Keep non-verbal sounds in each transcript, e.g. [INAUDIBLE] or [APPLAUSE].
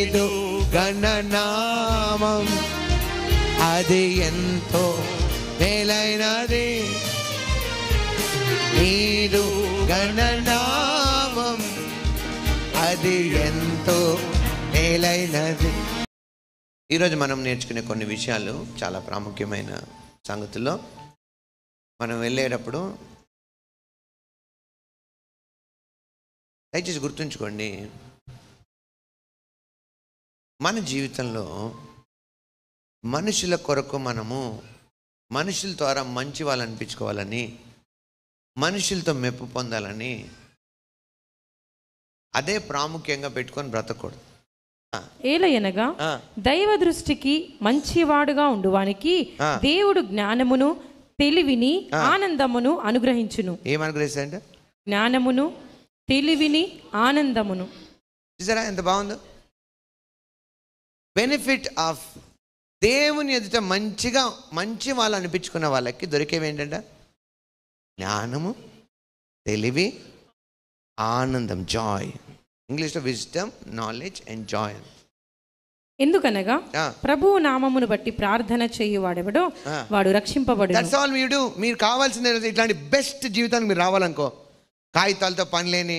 ఇది గణనామం అది ఎంతో మేలైనది నీదు గణనామం అది ఎంతో మేలైనది ఈరోజు మనం నేర్చుకునే కొన్ని విషయాలు చాలా ప్రాముఖ్యమైన సంగతుల్లో మనం వెళ్ళేటప్పుడు దయచేసి గుర్తుంచుకోండి మన జీవితంలో మనుషుల కొరకు మనము మనుషుల ద్వారా మంచి వాళ్ళు అనిపించుకోవాలని మనుషులతో మెప్పు పొందాలని అదే ప్రాముఖ్యంగా పెట్టుకొని బ్రతకూడదు ఏలయనగా దైవ దృష్టికి మంచివాడుగా ఉండువానికి దేవుడు జ్ఞానమును తెలివిని ఆనందమును అనుగ్రహించును ఏమనుగ్రహించండి జ్ఞానమును తెలివిని ఆనందమును ఎంత బాగుందో బెనిఫిట్ ఆఫ్ దేవుని ఎదుట మంచిగా మంచి వాళ్ళు అనిపించుకున్న వాళ్ళకి దొరికేవి ఏంటంటే జ్ఞానము తెలివి ఆనందం జాయ్ ఇంగ్లీష్లో విజిటమ్ నాలెడ్జ్ అండ్ జాయ్ ఎందుకనగా ప్రభు నామమును బట్టి ప్రార్థన చేయువాడెవడో వాడు రక్షింపబడు దట్స్ ఆల్ వీడు మీరు కావాల్సింది ఇట్లాంటి బెస్ట్ జీవితానికి మీరు రావాలనుకో కాగితాలతో పనిలేని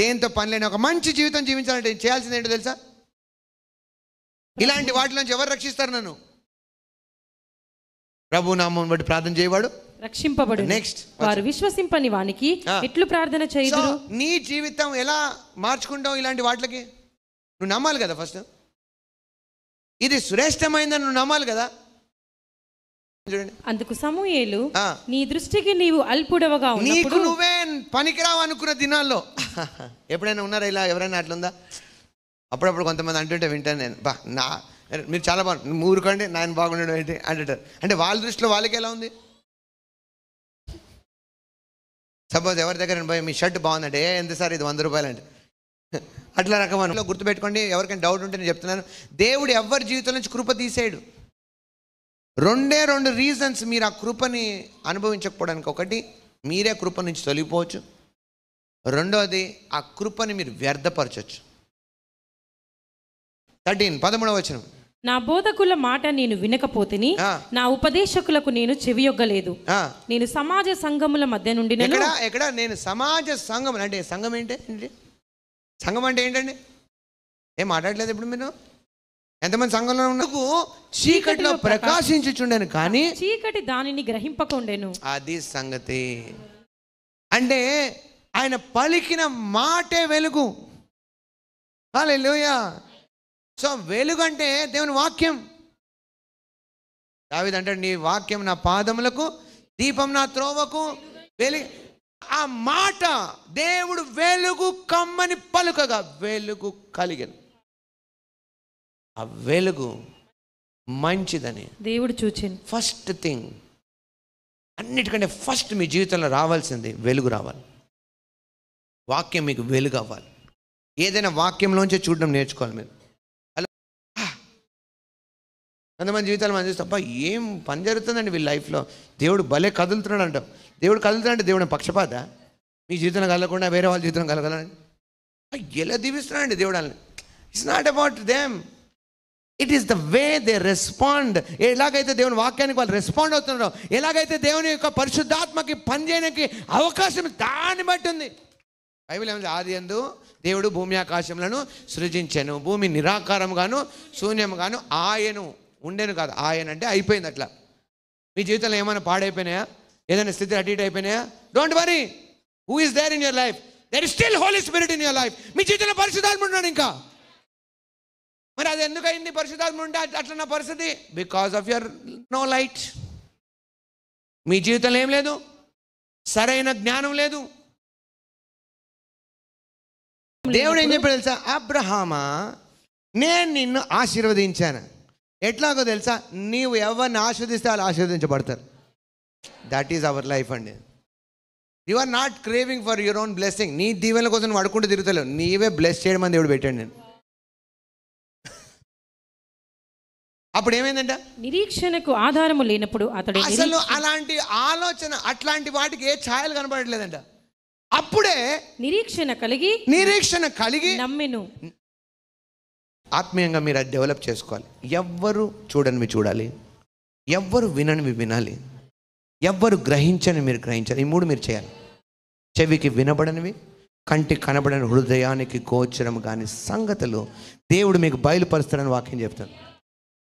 దేంతో పనిలేని ఒక మంచి జీవితం జీవించాలంటే చేయాల్సింది ఏంటో తెలుసా ఇలాంటి వాటిలోంచి ఎవరు రక్షిస్తారు నన్ను ప్రభు నామం బట్టి ప్రార్థన చేయవాడు రక్షింపబడు నెక్స్ట్ వారు విశ్వసింపని వానికి ఎట్లు ప్రార్థన చేయదు నీ జీవితం ఎలా మార్చుకుంటావు ఇలాంటి వాటికి నువ్వు నమ్మాలి కదా ఫస్ట్ ఇది శ్రేష్టమైందని నువ్వు నమ్మాలి కదా చూడండి అందుకు సమూహేలు నీ దృష్టికి నీవు అల్పుడవగా నీకు నువ్వే పనికిరావు అనుకున్న దినాల్లో [LAUGHS] ఎప్పుడైనా ఉన్నారా ఇలా ఎవరైనా అట్లా ఉందా అప్పుడప్పుడు కొంతమంది అంటుంటే వింటాను నేను బా నా మీరు చాలా బాగుంటుంది ఊరుకోండి నాయన బాగుండడం ఏంటి అంటుంటారు అంటే వాళ్ళ దృష్టిలో వాళ్ళకి ఎలా ఉంది సపోజ్ ఎవరి దగ్గర పోయి మీ షర్ట్ బాగుందంటే ఏ ఎంత సార్ ఇది వంద రూపాయలు అంటే అట్లా రకమైన గుర్తుపెట్టుకోండి ఎవరికైనా డౌట్ ఉంటే నేను చెప్తున్నాను దేవుడు ఎవరి జీవితం నుంచి కృప తీసేయడు రెండే రెండు రీజన్స్ మీరు ఆ కృపని అనుభవించకపోవడానికి ఒకటి మీరే కృప నుంచి తొలిపోవచ్చు రెండోది ఆ కృపని మీరు వ్యర్థపరచవచ్చు థర్టీన్ పదమూడవ వచనం నా బోధకుల మాట నేను వినకపోతేని నా ఉపదేశకులకు నేను చెవియొగ్గలేదు నేను సమాజ సంఘముల మధ్య నుండి ఎక్కడ ఎక్కడ నేను సమాజ సంఘం అంటే సంఘం ఏంటి సంఘం అంటే ఏంటండి ఏం మాట్లాడలేదు ఇప్పుడు మీరు ఎంతమంది సంఘంలో ఉన్నకు చీకటిలో ప్రకాశించుచుండను కానీ చీకటి దానిని గ్రహింపకుండాను అది సంగతి అంటే ఆయన పలికిన మాటే వెలుగు హల్లెలూయా సో వెలుగంటే దేవుని వాక్యం దావిదంటాడు నీ వాక్యం నా పాదములకు దీపం నా త్రోవకు వెలుగు ఆ మాట దేవుడు వెలుగు కమ్మని పలుకగా వెలుగు కలిగిన ఆ వెలుగు మంచిదని దేవుడు చూచింది ఫస్ట్ థింగ్ అన్నిటికంటే ఫస్ట్ మీ జీవితంలో రావాల్సింది వెలుగు రావాలి వాక్యం మీకు వెలుగు అవ్వాలి ఏదైనా వాక్యంలోంచి చూడడం నేర్చుకోవాలి మీరు కొంతమంది జీవితాలు మనం చూస్తే అబ్బా ఏం పని జరుగుతుందండి వీళ్ళ లైఫ్లో దేవుడు భలే కదులుతున్నాడు అంటాం దేవుడు కదులుతున్నాడంటే దేవుడు పక్షపాత మీ జీవితం కలగకుండా వేరే వాళ్ళ జీవితం కలగాలని ఎలా దీవిస్తున్నాడండి దేవుడు వాళ్ళని it's not about them it is the way they respond ఎలాగైతే దేవుని వాక్యానికి వాళ్ళు రెస్పాండ్ అవుతున్నారో ఎలాగైతే దేవుని యొక్క పరిశుద్ధాత్మకి పనిచేయడానికి అవకాశం దాన్ని బట్టి ఉంది బైబిల్ ఏమైంది ఆది ఎందు దేవుడు భూమి ఆకాశములను సృజించాను భూమి నిరాకారంగాను గాను ఆయను ఉండేను కాదు ఆయన అంటే అయిపోయింది అట్లా మీ జీవితంలో ఏమైనా పాడైపోయినాయా ఏదైనా స్థితి అటు ఇటు అయిపోయినాయా don't worry who is there in your life there is still Holy Spirit in your life మీ జీవితంలో పరిశుధాత్ముడు ఉన్నాడు ఇంకా మరి అది ఎందుకు అయింది పరిశుధాత్మ ఉంటే అట్లా నా పరిస్థితి because of your no light మీ జీవితంలో ఏం లేదు సరైన జ్ఞానం లేదు దేవుడు ఏం చెప్పాడు తెలుసా అబ్రహామా నేను నిన్ను ఆశీర్వదించాను ఎట్లాగో తెలుసా నీవు ఎవరిని ఆస్వాదిస్తే వాళ్ళు ఆస్వాదించబడతారు దట్ ఈజ్ అవర్ లైఫ్ అండి you are not craving for your own blessing నీ దీవెనల కోసం నువ్వు అడుకుంటూ తిరుగుతలేవు నీవే బ్లెస్ చేయడం అని దేవుడు పెట్టాడు నేను అప్పుడు ఏమైందంట నిరీక్షణకు ఆధారము లేనప్పుడు అతడు అసలు అలాంటి ఆలోచన అట్లాంటి వాటికి ఏ ఛాయలు కనబడలేదంట అప్పుడే నిరీక్షణ కలిగి నిరీక్షణ కలిగి నమ్మిను ఆత్మీయంగా మీరు అది డెవలప్ చేసుకోవాలి ఎవ్వరు చూడనివి చూడాలి ఎవ్వరు విననివి వినాలి ఎవ్వరు గ్రహించని మీరు గ్రహించాలి ఈ మూడు మీరు చేయాలి చెవికి వినబడనివి కంటికి కనబడని హృదయానికి గోచరం కాని సంగతులు దేవుడు మీకు బయలుపరుస్తాడని వాక్యం చెప్తాడు